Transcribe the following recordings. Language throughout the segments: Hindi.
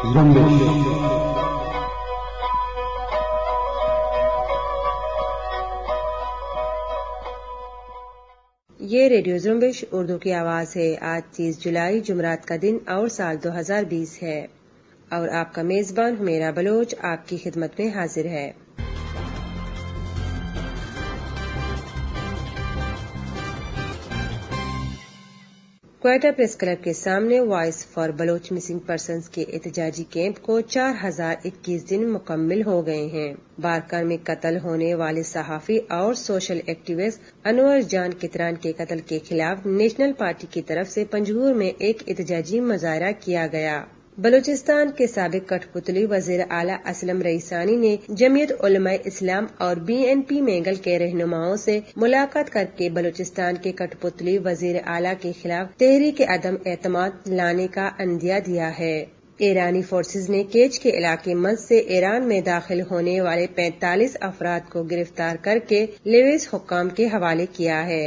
ये रेडियो जुम्बिश उर्दू की आवाज है आज 30 जुलाई जुमरात का दिन और साल 2020 है और आपका मेजबान मेरा बलोच आपकी खिदमत में हाजिर है क्वेटा प्रेस क्लब के सामने voice for Baloch missing person के एहतजाजी कैंप को चार हजार इक्कीस दिन मुकम्मल हो गए हैं बारकर में कत्ल होने वाले सहाफी और सोशल एक्टिविस्ट अनवर जान कितरान के कत्ल के खिलाफ नेशनल पार्टी की तरफ से पंजूर में एक एहतजाजी मुजाहरा किया गया बलूचिस्तान के सबक कठपुतली वजीर आला असलम रईसानी ने जमीयत उलमा इस्लाम और बी एन पी मेंगल के रहनुमाओं से मुलाकात करके बलूचिस्तान के कठपुतली वजीर आला के खिलाफ तहरीक अदम एतम लाने का अंदिया दिया है ईरानी फोर्सेज ने केच के इलाके मंच से ईरान में दाखिल होने वाले 45 अफराद को गिरफ्तार करके लेवेस हुकाम के हवाले किया है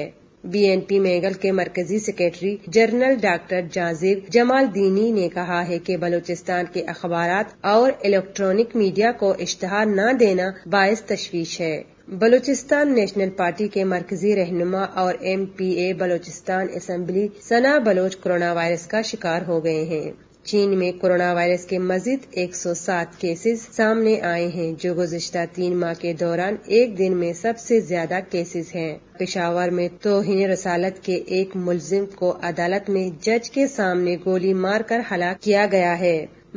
बीएनपी मेघल के मरकजी सेक्रेटरी जनरल डॉक्टर जाजिर जमाल दीनी ने कहा है कि बलूचिस्तान के अखबार और इलेक्ट्रॉनिक मीडिया को इश्तहार न देना बायस तशवीश है बलूचिस्तान नेशनल पार्टी के मरकजी रहनुमा और M P A Balochistan assembly Sana Baloch corona virus का शिकार हो गए हैं चीन में कोरोना वायरस के मजीद 107 केसेस सामने आए हैं जो गुजश्ता तीन माह के दौरान एक दिन में सबसे ज्यादा केसेस हैं पेशावर में तोहिन रसालत के एक मुलजिम को अदालत में जज के सामने गोली मारकर हलाक किया गया है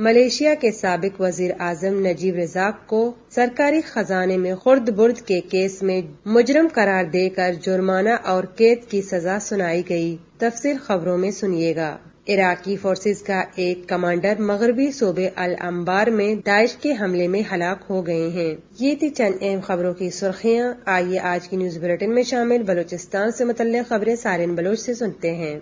मलेशिया के सबक वजीर आजम नजीब रजाक को सरकारी खजाने में खुर्द बुर्द के केस में मुजरम करार देकर जुर्माना और कैद की सजा सुनाई गई तफसी खबरों में सुनिएगा इराकी फोर्सेज का एक कमांडर मगरबी सूबे अल अंबार में दाइश के हमले में हलाक हो गए हैं ये थी चंद अहम खबरों की सुर्खियाँ आइए आज की न्यूज बुलेटिन में शामिल बलूचिस्तान से मुतल खबरें सारे बलोच से सुनते हैं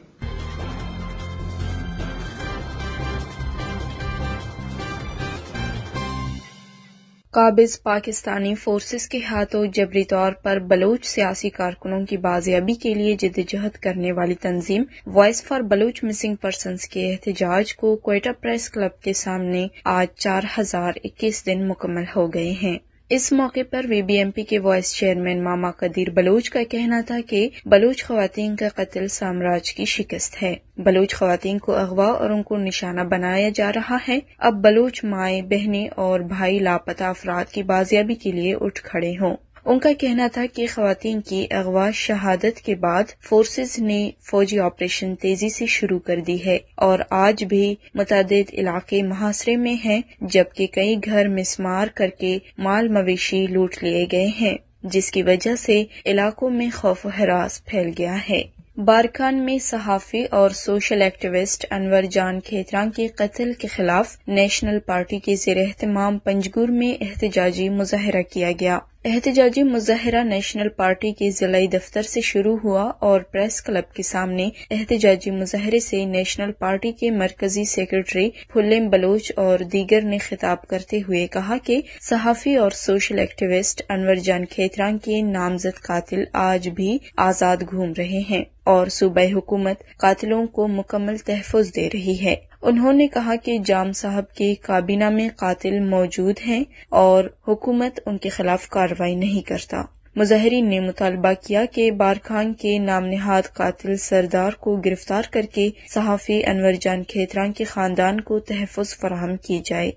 काबिज पाकिस्तानी फोर्सेस के हाथों जबरी तौर पर बलोच सियासी कारकुनों की बाजियाबी के लिए जदोजहद करने वाली तंजीम voice for Baloch missing person के एहतजाज को कोयटा प्रेस क्लब के सामने आज चार हजार इक्कीस दिन मुकम्मल हो गए हैं इस मौके पर वीबीएमपी के वाइस चेयरमैन मामा कदीर बलोच का कहना था कि बलोच खातन का कत्ल साम्राज्य की शिकस्त है बलोच खातन को अगवा और उनको निशाना बनाया जा रहा है अब बलोच माए बहनें और भाई लापता अफराद की बाजियाबी के लिए उठ खड़े हों उनका कहना था कि खातन की अगवा शहादत के बाद फोर्सेज ने फौजी ऑपरेशन तेजी से शुरू कर दी है और आज भी मुतद इलाके मुहासरे में हैं जबकि कई घर मिसमार करके माल मवेशी लूट लिए गए हैं जिसकी वजह से इलाकों में खौफ हरास फैल गया है बारकान में सहाफ़ी और सोशल एक्टिविस्ट अनवर जान खेतरा के कत्ल के खिलाफ नेशनल पार्टी के जेर अहतमाम पंजगुर में एहतजाजी मुजाहरा किया गया एहतजाजी मुजाहरा नेशनल पार्टी के जिलाई दफ्तर से शुरू हुआ और प्रेस क्लब के सामने एहतजाजी मुजाहरे से नेशनल पार्टी के मरकजी सेक्रेटरी फुल्लेम बलोच और दीगर ने खिताब करते हुए कहा कि सहाफी और सोशल एक्टिविस्ट अनवर जान खेतरान के नामजद कातिल आज भी आजाद घूम रहे हैं और सूबा हुकूमत कातिलों को मुकम्मल तहफ़ दे रही है उन्होंने कहा कि जाम साहब की काबीना में कातिल मौजूद हैं और हुकूमत उनके खिलाफ कार्रवाई नहीं करता मुजाहरीन ने मुतालबा किया कि बारखान के नाम नहाद कातिल सरदार को गिरफ्तार करके सहाफ़ी अनवर जान खेतरान के खानदान को तहफ़ फराहम की जाये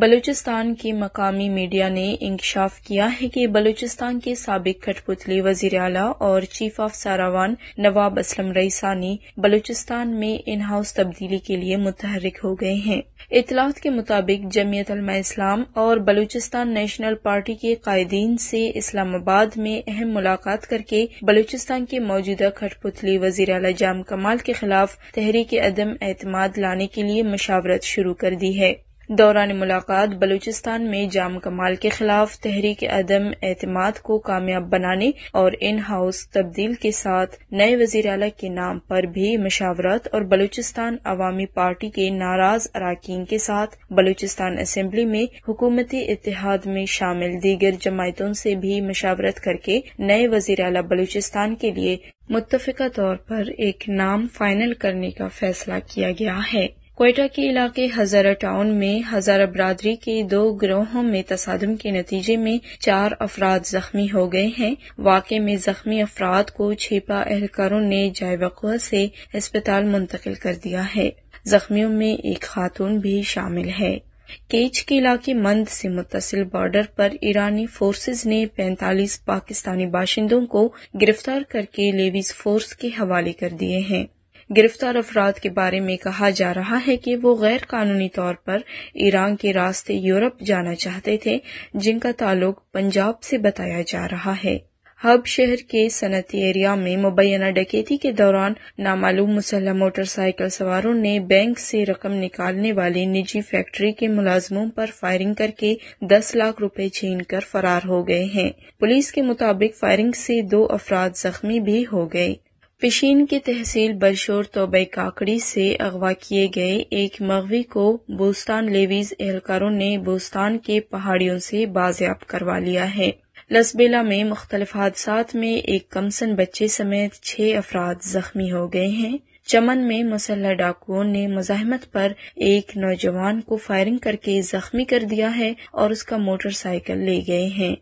बलूचिस्तान की मकामी मीडिया ने इंकशाफ किया है कि बलूचिस्तान के सबक कठपुतली वजीर अला और चीफ ऑफ सारावान नवाब असलम रईसानी बलूचिस्तान में इन हाउस तब्दीली के लिए मुतहरक हो गए हैं इतलात के मुताबिक जमीयत इस्लाम और बलूचिस्तान नेशनल पार्टी के कायदीन से इस्लामाबाद में अहम मुलाकात करके बलूचिस्तान के मौजूदा खटपुतली वजीर अला जाम कमाल के खिलाफ तहरीक अदम एतमाद लाने के लिए मशावरत शुरू कर दी है दौरान मुलाकात बलूचिस्तान में जाम कमाल के खिलाफ तहरीक अदम एतमाद को कामयाब बनाने और इन हाउस तब्दील के साथ नए वजीर अला के नाम पर भी मशावरत और बलूचिस्तान अवामी पार्टी के नाराज अरकान के साथ बलूचिस्तान असम्बली में हुकूमती इतिहाद में शामिल दीगर जमायतों से भी मशावरत करके नए वजीर अला बलूचिस्तान के लिए मुतफ़ा तौर पर एक नाम फाइनल करने का फैसला किया गया है कोयटा के इलाके हजारा टाउन में हजारा बरादरी के दो ग्रोहों में तसादम के नतीजे में चार अफराद जख्मी हो गए हैं वाकई में जख्मी अफराद को छिपा एहलकारों ने वकुआ से अस्पताल मुंतकिल कर दिया है जख्मियों में एक खातून भी शामिल है केच के इलाके मंद से मुतसिल बॉर्डर पर ईरानी फोर्सेज ने 45 पाकिस्तानी बाशिंदों को गिरफ्तार करके लेवीज फोर्स के हवाले कर दिए हैं गिरफ्तार अफराद के बारे में कहा जा रहा है कि वो गैर कानूनी तौर पर ईरान के रास्ते यूरोप जाना चाहते थे जिनका ताल्लुक पंजाब से बताया जा रहा है हब शहर के सनती एरिया में मुबैना डकैती के दौरान नामालूम मुसल्ह मोटरसाइकिल सवारों ने बैंक से रकम निकालने वाली निजी फैक्ट्री के मुलाजमों पर फायरिंग करके 10 लाख रुपए छीन कर फरार हो गए हैं पुलिस के मुताबिक फायरिंग से दो अफराद जख्मी भी हो गए पेशीन की तहसील बरशोर तोबे काकड़ी से अगवा किए गए एक मगवी को बोस्तान लेवीज एहलकारों ने बोस्तान के पहाड़ियों से बाजियाब करवा लिया है लसबेला में मुख्तलिफ हादसा में एक कमसन बच्चे समेत छह अफराद जख्मी हो गए हैं चमन में मुसल्ह डाकुओं ने मुजाहमत पर एक नौजवान को फायरिंग करके जख्मी कर दिया है और उसका मोटरसाइकिल ले गए हैं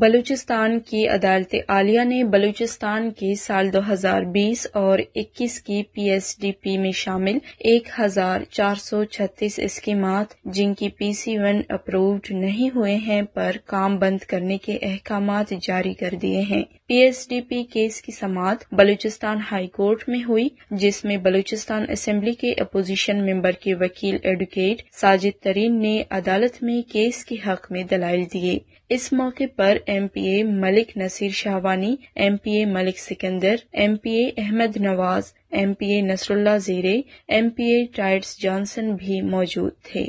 बलूचिस्तान की अदालत आलिया ने बलूचिस्तान की साल 2020 और 21 की पीएसडीपी में शामिल 1436 स्कीमात जिनकी पीसी वन अप्रूव्ड नहीं हुए हैं पर काम बंद करने के अहकाम जारी कर दिए हैं पीएसडीपी केस की समाप्त बलूचिस्तान हाई कोर्ट में हुई जिसमें बलूचिस्तान असम्बली के अपोजिशन मेंबर के वकील एडवोकेट साजिद तरीन ने अदालत में केस के हक में दलाइल दिए इस मौके पर MPA Malik Naseer Shahwani MPA Malik Sikandar MPA Ahmed Nawaz MPA Nasrullah Zeray MPA tides Johnson भी मौजूद थे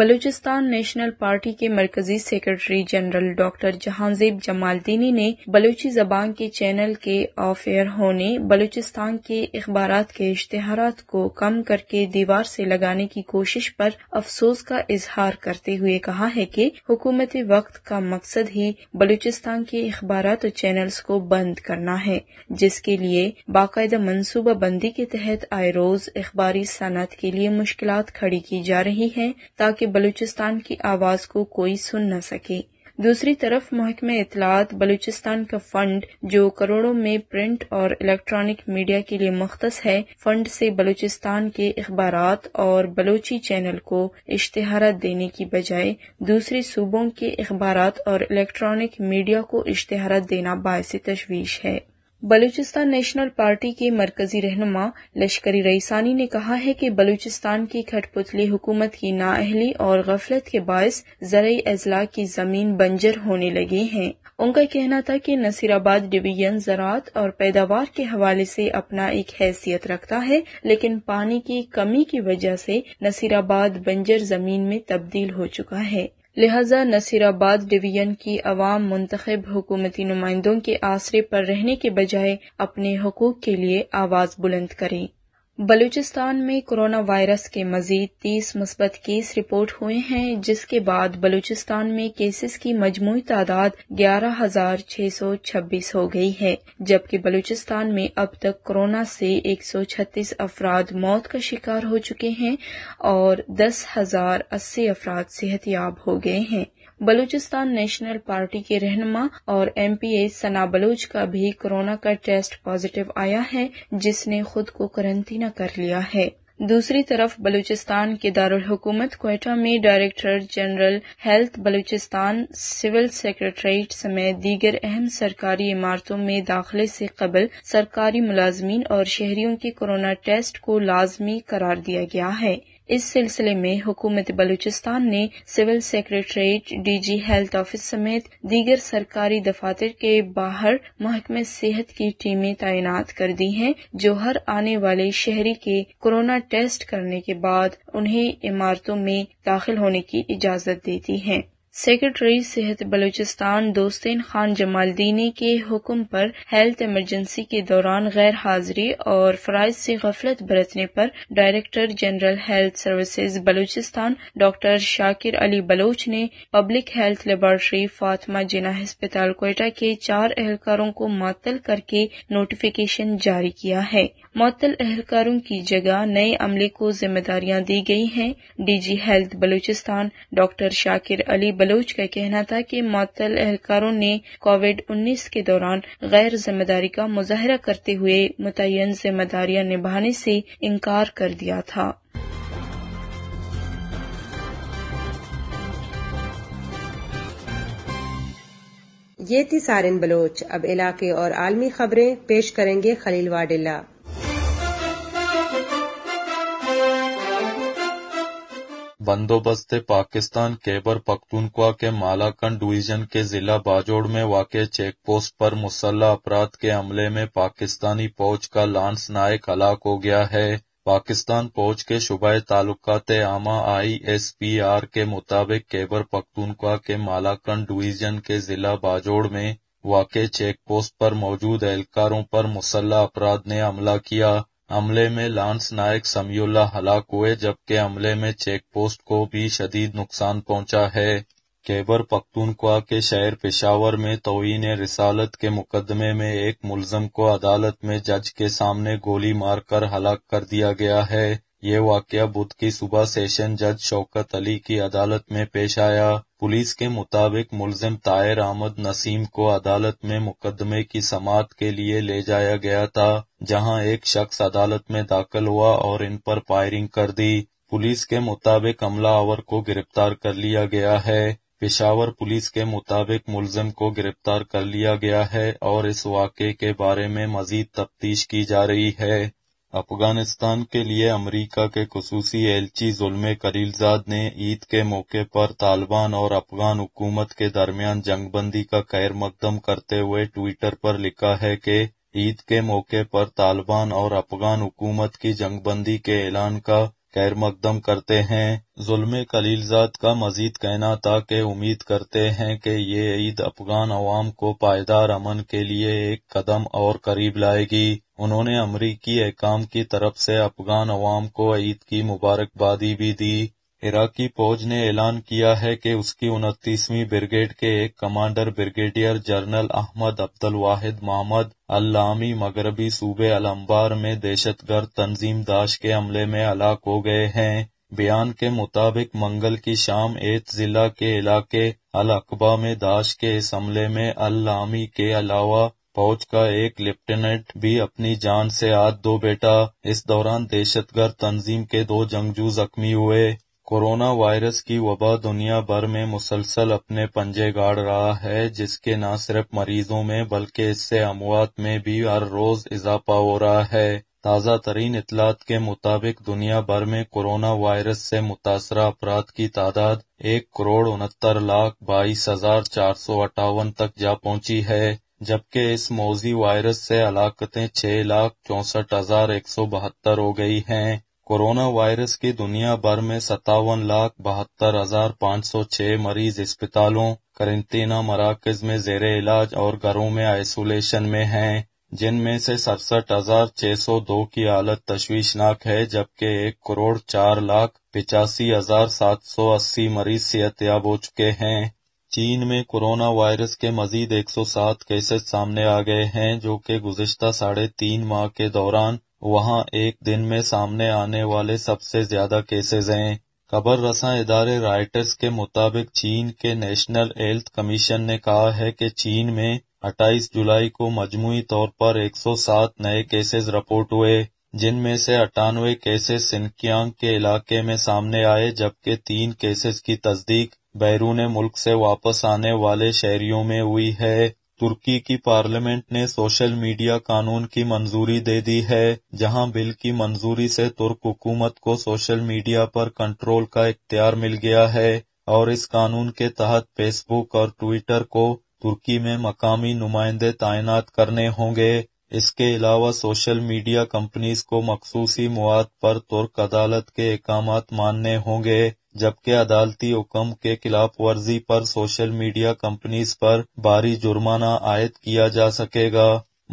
बलूचिस्तान नेशनल पार्टी के मरकजी secretary general doctor Jahanzeb Jamaldini ने बलूची जबान के चैनल के ऑफ एयर होने बलूचिस्तान के अखबार के इश्तहार को कम करके दीवार से लगाने की कोशिश पर अफसोस का इजहार करते हुए कहा है कि हुकूमत वक्त का मकसद ही बलूचिस्तान के अखबार और चैनल्स को बंद करना है जिसके लिए बाकायदा मनसूबा बंदी के तहत आए रोज अखबारी सनत के लिए मुश्किल खड़ी की जा रही है ताकि बलूचिस्तान की आवाज को कोई सुन न सके दूसरी तरफ महकमे इतलात बलूचिस्तान का फंड जो करोड़ों में प्रिंट और इलेक्ट्रॉनिक मीडिया के लिए मुख्त है फंड से बलूचिस्तान के अखबार और बलोची चैनल को इश्तहार देने की बजाय दूसरे सूबों के अखबार और इलेक्ट्रॉनिक मीडिया को इश्तहारा देना बायस तशवीश है बलूचिस्तान नेशनल पार्टी के मरकजी रहनुमा लश्करी रईसानी ने कहा है कि बलूचिस्तान की खटपुतली हुकूमत की नाअहली और गफलत के बायस जरई अजला की जमीन बंजर होने लगी है उनका कहना था कि नसीराबाद डिवीजन ज़रात और पैदावार के हवाले से अपना एक हैसियत रखता है लेकिन पानी की कमी की वजह से नसीराबाद बंजर जमीन में तब्दील हो चुका है लिहाजा नसीराबाद डिवीजन की अवाम मुंतब हुकूमती नुमाइंदों के आसरे पर रहने के बजाय अपने हकूक के लिए आवाज़ बुलंद करें बलूचिस्तान में कोरोना वायरस के मजीद तीस मस्बत केस रिपोर्ट हुए हैं जिसके बाद बलूचिस्तान में केसेस की मजमू तादाद ग्यारह हजार छह सौ छब्बीस हो गई है जबकि बलूचिस्तान में अब तक कोरोना से एक सौ छत्तीस अफराद मौत का शिकार हो चुके हैं और दस हजार अस्सी अफराद सेहतियाब हो गए हैं बलूचिस्तान नेशनल पार्टी के रहनमा और एमपीए सना बलूच का भी कोरोना का टेस्ट पॉजिटिव आया है जिसने खुद को करंतना कर लिया है दूसरी तरफ बलूचिस्तान के दारुल हुकूमत कोयटा में director general health Balochistan civil secretariat समेत दीगर अहम सरकारी इमारतों में दाखिले से कबल सरकारी मुलाजमीन और शहरियों के कोरोना टेस्ट को लाजमी करार दिया गया है इस सिलसिले में हुकूमत बलूचिस्तान ने civil secretariat DG health office समेत दीगर सरकारी दफातर के बाहर महकमे सेहत की टीमें तैनात कर दी हैं जो हर आने वाले शहरी के कोरोना टेस्ट करने के बाद उन्हें इमारतों में दाखिल होने की इजाजत देती हैं सेक्रेटरी सेहत बलूचिस्तान दोस्तीन खान जमालदीनी के हुक्म पर हेल्थ इमरजेंसी के दौरान गैर हाजिरी और फ़राइज से गफलत बरतने पर director general health services Balochistan doctor Shakir Ali Baloch ने public health laboratory Fatima Jinnah हस्पताल कोयटा के चार एहलकारों को मातल करके नोटिफिकेशन जारी किया है मअतल एहलकारों की जगह नए अमले को जिम्मेदारियां दी गई हैं DG health Balochistan doctor Shakir Ali Baloch का कहना था कि मअतल एहलकारों ने कोविड उन्नीस के दौरान गैर जिम्मेदारी का मुजाहरा करते हुए मुतन जिम्मेदारियां निभाने से इनकार कर दिया था ये थी सारिन बलोच अब इलाके और आलमी खबरें पेश करेंगे खलील वाडिल्ला बंदोबस्त पाकिस्तान केबर पख्तूनख्वा के मालाकंड डिवीजन के जिला बाजोड़ में वाक़ चेक पोस्ट पर मुसल्ह अपराध के हमले में पाकिस्तानी फौज का लांस नायक हलाक हो गया है पाकिस्तान फौज के शुबा तालुका आमा आई एस पी आर के मुताबिक केबर पख्तूनख्वा के मालाकंड डिवीजन के जिला बाजोड़ में वाक़ चेक पोस्ट पर मौजूद एहलकारों पर मुसल्ह अपराध ने हमला किया हमले में लांस नायक समयुल्ला हलाक हुए जबकि हमले में चेक पोस्ट को भी शदीद नुकसान पहुंचा है केबर पख्तूनख्वा के शहर पेशावर में तोहन रिसालत के मुकदमे में एक मुलजम को अदालत में जज के सामने गोली मारकर हलाक कर दिया गया है ये वाक्य बुध की सुबह सेशन जज शौकत अली की अदालत में पेश आया पुलिस के मुताबिक मुलजिम तायर अहमद नसीम को अदालत में मुकदमे की समात के लिए ले जाया गया था जहां एक शख्स अदालत में दाखिल हुआ और इन पर फायरिंग कर दी पुलिस के मुताबिक अमला आवर को गिरफ्तार कर लिया गया है पेशावर पुलिस के मुताबिक मुलजिम को गिरफ्तार कर लिया गया है और इस वाक़े के बारे में मजीद तफ्तीश की जा रही है अफगानिस्तान के लिए अमेरिका के खसूसी एलची जुल्मे करीलजाद ने ईद के मौके पर तालिबान और अफगान हुकूमत के दरमियान जंगबंदी का खैर मकदम करते हुए ट्विटर पर लिखा है कि ईद के मौके पर तालिबान और अफगान हुकूमत की जंगबंदी के ऐलान का खैर मकदम करते हैं जुल्म कलीलजाद का मजीद कहना था कि उम्मीद करते हैं कि ये ईद अफगान अवाम को पायदार अमन के लिए एक कदम और करीब लाएगी उन्होंने अमरीकी एहकाम की तरफ से अफगान अवाम को ईद की मुबारकबादी भी दी इराकी फौज ने ऐलान किया है कि उसकी उनतीसवीं ब्रिगेड के एक commander brigadier general Ahmed Abdul Wahid Mohammed Allami मगरबी सूबे अलम्बार में दहशतगर्द तंजीम दाश के हमले में हलाक हो गए हैं बयान के मुताबिक मंगल की शाम एत जिला के इलाके अल अकबा में दाश के इस हमले में अल्लामी के अलावा फौज का एक लेफ्टिनेंट भी अपनी जान से हाथ दो बेटा इस दौरान दहशतगर्द तंजीम के दो जंगजू जख्मी हुए कोरोना वायरस की वबा दुनिया भर में मुसलसल अपने पंजे गाड़ रहा है जिसके न सिर्फ मरीजों में बल्कि इससे अमवात में भी हर रोज इजाफा हो रहा है ताज़ा तरीन इतलात के मुताबिक दुनिया भर में कोरोना वायरस से मुतासर अफराद की तादाद एक करोड़ उनहत्तर लाख बाईस हजार चार सौ अट्ठावन तक जा पहुँची है जबकि इस मौजी वायरस से हलाकतें छह लाख चौसठ हजार एक सौ बहत्तर हो गई हैं कोरोना वायरस के दुनिया भर में सत्तावन लाख बहत्तर हजार पाँच सौ छह मरीज अस्पतालों करंतना मराकज में जेर इलाज और घरों में आइसोलेशन में हैं जिनमें से सड़सठ हजार छह सौ दो की हालत तश्वीशनाक है जबकि एक करोड़ चार लाख पिचासी हजार सात सौ अस्सी मरीज सेहतयाब हो चुके हैं चीन में कोरोना वायरस के मजीद एक सौ सात केसेस सामने आ गए हैं जो कि गुजशत साढ़े तीन माह के दौरान वहाँ एक दिन में सामने आने वाले सबसे ज्यादा केसेस हैं खबर रसा इदारे राइटर्स के मुताबिक चीन के नेशनल हेल्थ कमीशन ने कहा है कि चीन में 28 जुलाई को मजमू तौर पर 107 नए केसेस रिपोर्ट हुए जिनमें से अट्ठानवे केसेस सिंकियांग के इलाके में सामने आए जबकि तीन केसेस की तस्दीक बैरून मुल्क से वापस आने वाले शहरियों में हुई है तुर्की की पार्लियामेंट ने सोशल मीडिया कानून की मंजूरी दे दी है जहां बिल की मंजूरी से तुर्क हुकूमत को सोशल मीडिया पर कंट्रोल का इख्तियार मिल गया है और इस कानून के तहत फेसबुक और ट्विटर को तुर्की में मकामी नुमाइंदे तैनात करने होंगे इसके अलावा सोशल मीडिया कंपनीज को मखसूसी मवाद पर तुर्क अदालत के अहकाम मानने होंगे जबकि अदालती हुक्म के खिलाफ वर्जी पर सोशल मीडिया कंपनीज पर भारी जुर्माना आयद किया जा सकेगा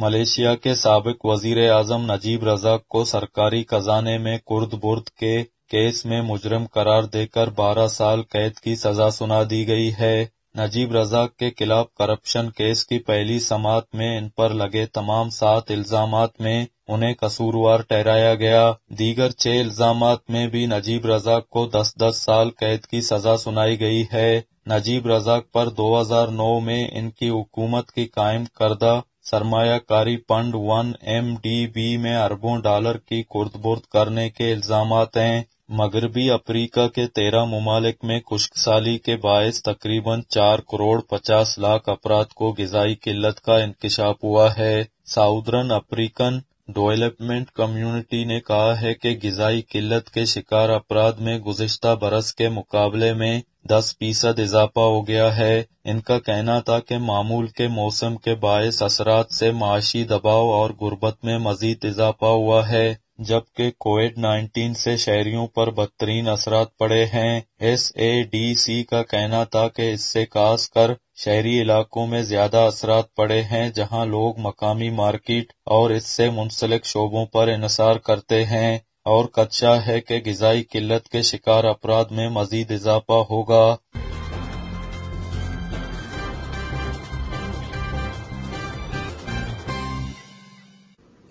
मलेशिया के सबक वजीर आजम नजीब रजाक को सरकारी खजाने में कुर्द बुर्द के केस में मुजरम करार देकर बारह साल कैद की सजा सुना दी गई है नजीब रजाक के खिलाफ करप्शन केस की पहली समात में इन पर लगे तमाम सात इल्जाम में उन्हें कसूरवार ठहराया गया दीगर छह इल्जाम में भी नजीब रजाक को दस दस साल कैद की सजा सुनाई गई है नजीब रजाक पर 2009 में इनकी हुकूमत की कायम करदा सरमाकारी फंड वन एम में अरबों डॉलर की कुर्दबुर्द करने के इल्जाम है मगरबी अफ्रीका के तेरह ममालिक में साली के बायस तकरीबन चार करोड़ पचास लाख अपराध को गजाई किल्लत का इंकशाफ हुआ है साउदर्न अफ्रीकन डेवलपमेंट कम्युनिटी ने कहा है कि गजाई किल्लत के शिकार अपराध में गुजशत बरस के मुकाबले में 10 फीसद इजाफा हो गया है इनका कहना था कि मामूल के मौसम के बायस असरात से माशी दबाव और गुर्बत में मजीद इजाफा हुआ है जबकि कोविड 19 से शहरियों पर बदतरीन असरात पड़े हैं एस ए डी सी का कहना था कि इससे खासकर शहरी इलाकों में ज्यादा असरात पड़े हैं जहां लोग मकामी मार्केट और इससे मुंसलिक शोबों पर इनसार करते हैं और कच्चा है कि गजाई किल्लत के शिकार अपराध में मजीद इजाफा होगा